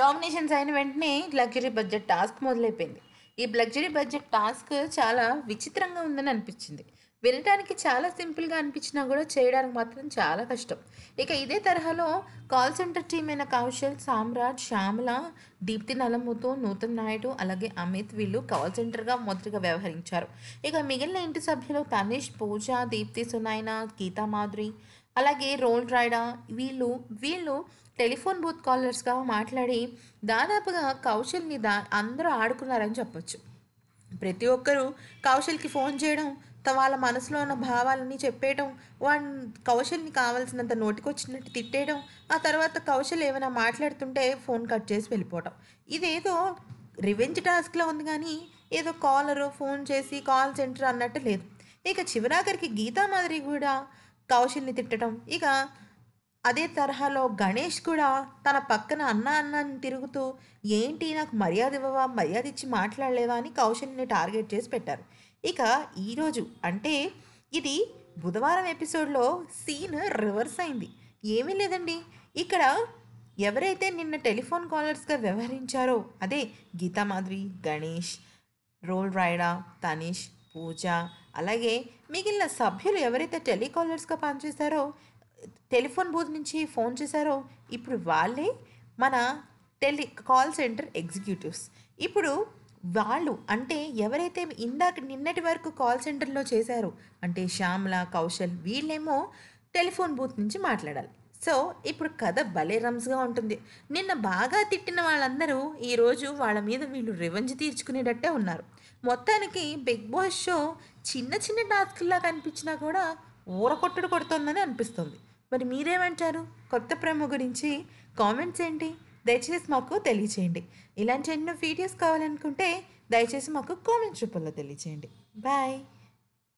nominations అయిన వెంటనే luxury budget task మొదలైపోయింది ఈ లగ్జరీ బడ్జెట్ టాస్క్ చాలా విచిత్రంగా ఉందని అనిపించింది వినడానికి చాలా సింపుల్గా అనిపించినా కూడా చేయడానికి మాత్రం చాలా కష్టం ఇక ఇదే తరహాలో కాల్ సెంటర్ టీమ్ అయిన కౌశల్ సామ్రాజ్ శ్యామల దీప్తి నలమూతు నూతన్ నాయుడు అలాగే అమిత్ వీళ్ళు కాల్ సెంటర్గా మొదటిగా వ్యవహరించారు ఇక మిగిలిన ఇంటి సభ్యులు తనేష్ పూజ దీప్తి సునాయన గీతా మాధురి అలాగే రోల్ రాయడా వీళ్ళు వీళ్ళు టెలిఫోన్ బూత్ కాలర్స్గా మాట్లాడి దాదాపుగా కౌశల్ని దా అందరూ ఆడుకున్నారని చెప్పొచ్చు ప్రతి ఒక్కరూ కౌశల్కి ఫోన్ చేయడం వాళ్ళ మనసులో ఉన్న భావాలన్నీ చెప్పేయడం వాడిని కౌశల్ని కావాల్సినంత నోటికొచ్చినట్టు తిట్టేయడం ఆ తర్వాత కౌశల్ ఏమైనా మాట్లాడుతుంటే ఫోన్ కట్ చేసి వెళ్ళిపోవడం ఇదేదో రివెంజ్ టాస్క్లో ఉంది కానీ ఏదో కాలరు ఫోన్ చేసి కాల్ సెంటర్ అన్నట్టు లేదు ఇక చివరాఖరికి గీతా మాదిరి కూడా కౌశల్ని తిట్టడం ఇక అదే తరహాలో గణేష్ కూడా తన పక్కన అన్న అన్నాన్ని తిరుగుతూ ఏంటి నాకు మర్యాద ఇవ్వవా మర్యాద ఇచ్చి మాట్లాడలేవా అని కౌశల్ని టార్గెట్ చేసి పెట్టారు ఇక ఈరోజు అంటే ఇది బుధవారం ఎపిసోడ్లో సీన్ రివర్స్ అయింది ఏమీ లేదండి ఇక్కడ ఎవరైతే నిన్న టెలిఫోన్ కాలర్స్గా వ్యవహరించారో అదే గీతామాధురి గణేష్ రోల్ రాయడా తనీష్ పూజ అలాగే మిగిలిన సభ్యులు ఎవరైతే టెలికాలర్స్గా పనిచేశారో టెలిఫోన్ బూత్ నుంచి ఫోన్ చేశారో ఇప్పుడు వాళ్ళే మన టెలి కాల్ సెంటర్ ఎగ్జిక్యూటివ్స్ ఇప్పుడు వాళ్ళు అంటే ఎవరైతే ఇందాక నిన్నటి వరకు కాల్ సెంటర్లో చేశారో అంటే శ్యామల కౌశల్ వీళ్ళేమో టెలిఫోన్ బూత్ నుంచి మాట్లాడాలి సో ఇప్పుడు కథ భలే రమ్స్గా ఉంటుంది నిన్న బాగా తిట్టిన వాళ్ళందరూ ఈరోజు వాళ్ళ మీద వీళ్ళు రివెంజ్ తీర్చుకునేటట్టే ఉన్నారు మొత్తానికి బిగ్ బాస్ షో చిన్న చిన్న టాస్క్లా కనిపించినా కూడా ఊరకొట్టుడు కొడుతుందని అనిపిస్తుంది మరి మీరేమంటారు కొత్త ప్రేమ గురించి కామెంట్స్ ఏంటి దయచేసి మాకు తెలియచేయండి ఇలాంటి ఎన్నో వీడియోస్ కావాలనుకుంటే దయచేసి మాకు కామెంట్స్ రూపంలో తెలియచేయండి బాయ్